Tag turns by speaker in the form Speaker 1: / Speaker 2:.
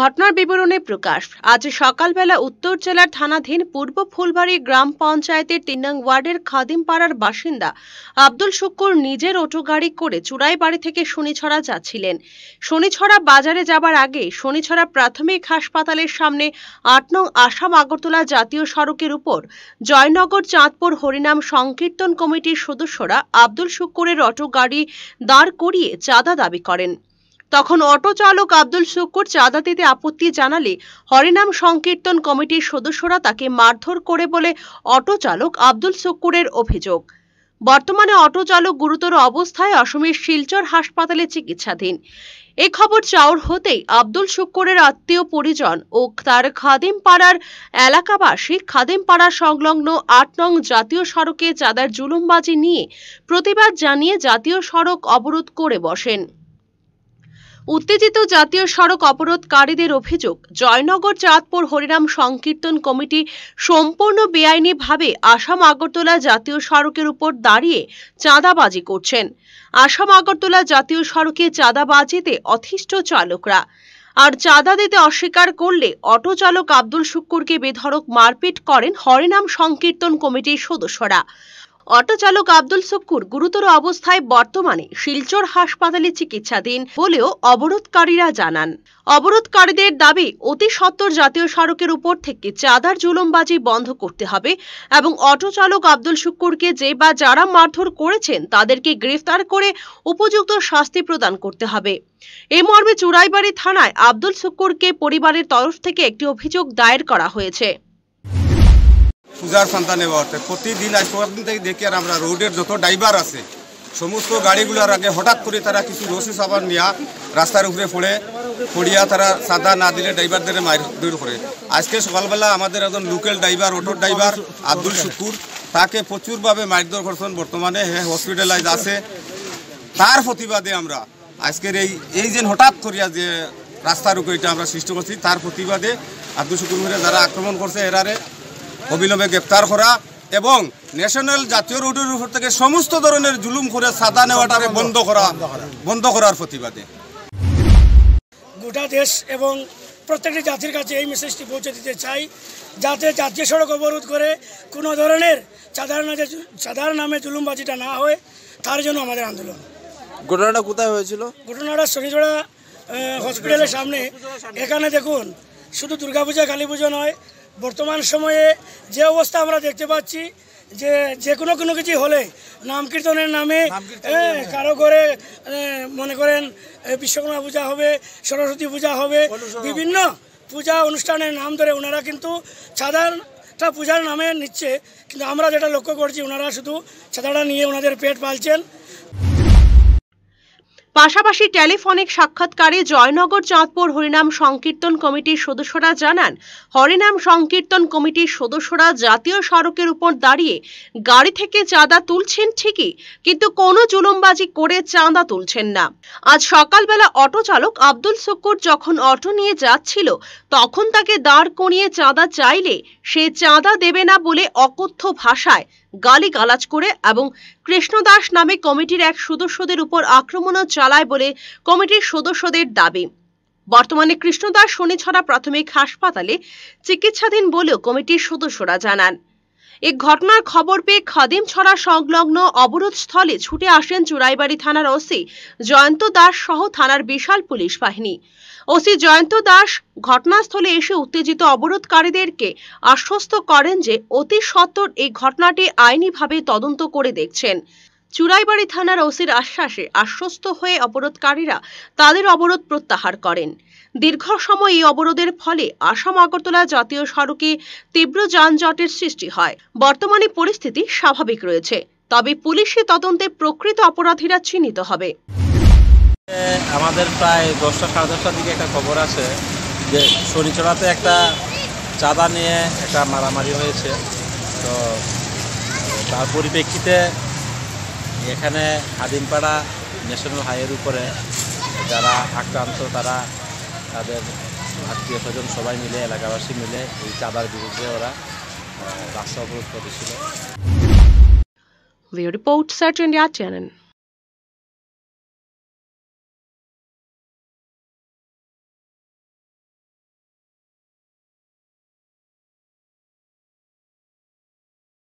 Speaker 1: ঘটনার বিবরণে প্রকাশ আজ সকালবেলা উত্তর জেলার থানাধীন পূর্ব ফুলবাড়ি গ্রাম পঞ্চায়েতের তিন নং ওয়ার্ডের খাদিমপাড়ার বাসিন্দা আব্দুল শুক্কুর নিজের অটো গাড়ি করে চুড়াই বাড়ি থেকে শনিছড়া যাচ্ছিলেন শনিছড়া বাজারে যাবার আগে শনিছড়া প্রাথমিক হাসপাতালের সামনে আট নং আসাম আগরতলা জাতীয় সড়কের উপর জয়নগর চাঁদপুর হরিনাম সংকীর্তন কমিটির সদস্যরা আব্দুল শুক্কুরের অটো গাড়ি দাঁড় করিয়ে চাঁদা দাবি করেন তখন অটো চালক আব্দুল শুকুর চাঁদা দিতে আপত্তি জানালে হরিনাম সংকীর্তন কমিটির সদস্যরা তাকে মারধর করে বলে অটো চালক আব্দুল শুকুরের অভিযোগ বর্তমানে অটো চালক গুরুতর অবস্থায় অসমের শিলচর হাসপাতালে চিকিৎসাধীন এ খবর চাউর হতেই আব্দুল শুক্করের আত্মীয় পরিজন ও তার খাদিমপাড়ার এলাকাবাসী খাদিমপাড়া সংলগ্ন আট নং জাতীয় সড়কে চাঁদার জুলুমবাজি নিয়ে প্রতিবাদ জানিয়ে জাতীয় সড়ক অবরোধ করে বসেন উত্তেজিত জাতীয় সড়ক অবরোধকারীদের অভিযোগ জয়নগর চাঁদপুর হরিনাম সংকীর্তন কমিটি সম্পূর্ণ বেআইনিভাবে আসাম আগরতলা জাতীয় সড়কের উপর দাঁড়িয়ে চাঁদাবাজি করছেন আসাম আগরতলা জাতীয় সড়কে চাঁদাবাজিতে অথিষ্ঠ চালকরা আর চাঁদা দিতে অস্বীকার করলে অটো চালক আব্দুল শুক্কুরকে বেধড়ক মারপিট করেন হরিনাম সংকীর্তন কমিটির সদস্যরা অটো চালক আব্দুল শক্কুর গুরুতর অবস্থায় বর্তমানে শিলচর হাসপাতালে চিকিৎসাধীন বলেও অবরোধকারীরা জানান অবরোধকারীদের দাবি অতি সত্তর জাতীয় সড়কের উপর থেকে চাঁদার জুলুমবাজি বন্ধ করতে হবে এবং অটো চালক আব্দুল শুক্কুরকে যে বা যারা মারধর করেছেন তাদেরকে গ্রেফতার করে উপযুক্ত শাস্তি প্রদান করতে হবে এ মর্মে চুরাইবাড়ি থানায় আব্দুল শুক্কুরকে পরিবারের তরফ থেকে একটি অভিযোগ দায়ের করা হয়েছে
Speaker 2: পূজার সান্তা নেওয়া প্রতিদিন আজ কয়েকদিন থেকে দেখি আর আমরা রোডের যত ড্রাইভার আছে সমস্ত গাড়িগুলোর আগে হঠাৎ করে তারা কিছু রসি সাবান নিয়া রাস্তার উপরে পড়ে পড়িয়া তারা সাদা না দিলে ড্রাইভারদের মার দৌড় করে আজকে সকালবেলা আমাদের একজন local driver auto driver Abdul Shukur তাকে প্রচুরভাবে মারধর করছেন বর্তমানে হসপিটালাইজ আছে তার প্রতিবাদে আমরা আজকের এই এই যে হঠাৎ করিয়া যে রাস্তার উপরে এটা আমরা সৃষ্টি করছি তার প্রতিবাদে আব্দুল শুকুর যারা আক্রমণ করছে এরারে অবিলম্বে গ্রেপ্তার করা এবং ন্যাশনাল জাতীয় রোডের উপর থেকে সমস্ত ধরনের জুলুম করে সাদা নেওয়াটাকে বন্ধ করা বন্ধ করার প্রতিবাদে
Speaker 3: গোটা দেশ এবং প্রত্যেকটি জাতির কাছে এই মেসেজটি পৌঁছে দিতে চাই যাতে জাতীয় সড়ক অবরোধ করে কোনো ধরনের সাধারণ সাধারণ নামে জুলুমবাজিটা না হয় তার জন্য আমাদের আন্দোলন ঘটনাটা কোথায় হয়েছিল ঘটনাটা শনিজোড়া হসপিটালের সামনে এখানে দেখুন শুধু দুর্গাপূজা কালী পুজো নয় বর্তমান সময়ে যে অবস্থা আমরা দেখতে পাচ্ছি যে যে কোনো কোনো কিছু হলে নাম কীর্তনের নামে কারো ঘরে মনে করেন বিশ্বকর্মা পূজা হবে সরস্বতী পূজা হবে বিভিন্ন পূজা অনুষ্ঠানের নাম ধরে ওনারা কিন্তু সাধারণটা পূজার নামে নিচ্ছে কিন্তু আমরা যেটা লক্ষ্য করছি ওনারা শুধু ছাতাটা নিয়ে ওনাদের পেট পালছেন
Speaker 1: পাশাপাশি টেলিফোনিক সাক্ষাৎকারে জয়নগর চাঁদপুর হরিনাম সংকীর্তন কমিটির সদস্যরা জানান হরিনাম সংকীর্তন কমিটির সদস্যরা জাতীয় সড়কের উপর দাঁড়িয়ে গাড়ি থেকে চাঁদা তুলছেন ঠিকই কিন্তু কোনো জুলুমবাজি করে চাঁদা তুলছেন না আজ সকালবেলা অটো চালক আব্দুল শক্কর যখন অটো নিয়ে যাচ্ছিল তখন তাকে দাঁড় করিয়ে চাঁদা চাইলে সে চাঁদা দেবে না বলে অকথ্য ভাষায় গালি গালাজ করে এবং কৃষ্ণদাস নামে কমিটির এক সদস্যদের উপর আক্রমণও চালায় বলে কমিটির সদস্যদের দাবি বর্তমানে কৃষ্ণদাস শনিছড়া প্রাথমিক হাসপাতালে চিকিৎসাধীন বলেও কমিটির সদস্যরা জানান এ ঘটনার খবর পেয়ে খাদিম ছড়া সংলগ্ন অবরোধ স্থলে ছুটে আসেন চুরাইবাড়ি থানার ওসি জয়ন্ত দাস সহ থানার বিশাল পুলিশ বাহিনী ওসি জয়ন্ত দাস ঘটনাস্থলে এসে উত্তেজিত অবরোধকারীদেরকে আশ্বস্ত করেন যে অতি সত্তর এই ঘটনাটি আইনিভাবে তদন্ত করে দেখছেন চুরাইবাড়ি থানার ওসির আশ্বাসে আশ্বস্ত হয়ে অবরোধকারীরা তাদের অবরোধ প্রত্যাহার করেন দীর্ঘ সময় এই অবরোধের ফলে আসাম আগরতলা জাতীয় সড়কে তীব্র যানজটের সৃষ্টি হয় বর্তমানে পরিস্থিতি স্বাভাবিক রয়েছে তবে পুলিশি তদন্তে প্রকৃত অপরাধীরা চিহ্নিত হবে
Speaker 2: আমাদের প্রায় দশটা সাড়ে দশটার দিকে একটা খবর আছে যে শনিচড়াতে একটা চাঁদা নিয়ে একটা মারামারি হয়েছে তো তার পরিপ্রেক্ষিতে এখানে হাদিমপাড়া ন্যাশনাল হাইওয়ের উপরে যারা আক্রান্ত তারা তাদের আত্মীয় স্বজন সবাই মিলে এলাকাবাসী মিলে এই চাঁদার বিরুদ্ধে ওরা রাস্তা অবরোধ করেছিল
Speaker 1: রিপোর্ট সার্চ ইন্ডিয়া চ্যানেল